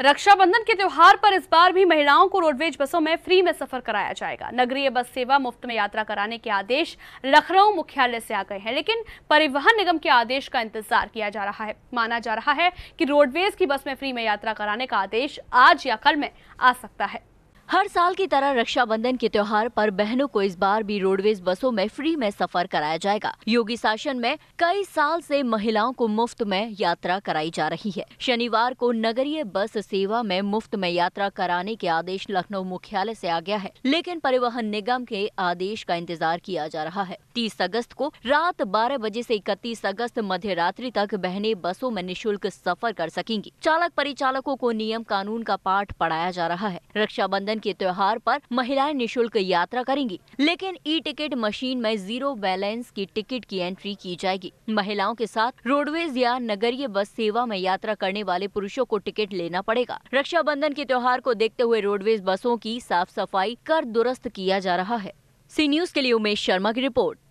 रक्षाबंधन के त्योहार पर इस बार भी महिलाओं को रोडवेज बसों में फ्री में सफर कराया जाएगा नगरीय बस सेवा मुफ्त में यात्रा कराने के आदेश लखनऊ मुख्यालय से आ गए हैं लेकिन परिवहन निगम के आदेश का इंतजार किया जा रहा है माना जा रहा है कि रोडवेज की बस में फ्री में यात्रा कराने का आदेश आज या कल में आ सकता है हर साल की तरह रक्षाबंधन के त्योहार पर बहनों को इस बार भी रोडवेज बसों में फ्री में सफर कराया जाएगा योगी शासन में कई साल से महिलाओं को मुफ्त में यात्रा कराई जा रही है शनिवार को नगरीय बस सेवा में मुफ्त में यात्रा कराने के आदेश लखनऊ मुख्यालय से आ गया है लेकिन परिवहन निगम के आदेश का इंतजार किया जा रहा है तीस अगस्त को रात बारह बजे ऐसी इकतीस अगस्त मध्य रात्रि तक बहने बसों में निःशुल्क सफर कर सकेंगी चालक परिचालकों को नियम कानून का पाठ पढ़ाया जा रहा है रक्षाबंधन रक्षाबंधन के त्योहार पर महिलाएं निशुल्क यात्रा करेंगी लेकिन ई टिकट मशीन में जीरो बैलेंस की टिकट की एंट्री की जाएगी महिलाओं के साथ रोडवेज या नगरीय बस सेवा में यात्रा करने वाले पुरुषों को टिकट लेना पड़ेगा रक्षाबंधन के त्योहार को देखते हुए रोडवेज बसों की साफ सफाई कर दुरुस्त किया जा रहा है सी न्यूज के लिए उमेश शर्मा की रिपोर्ट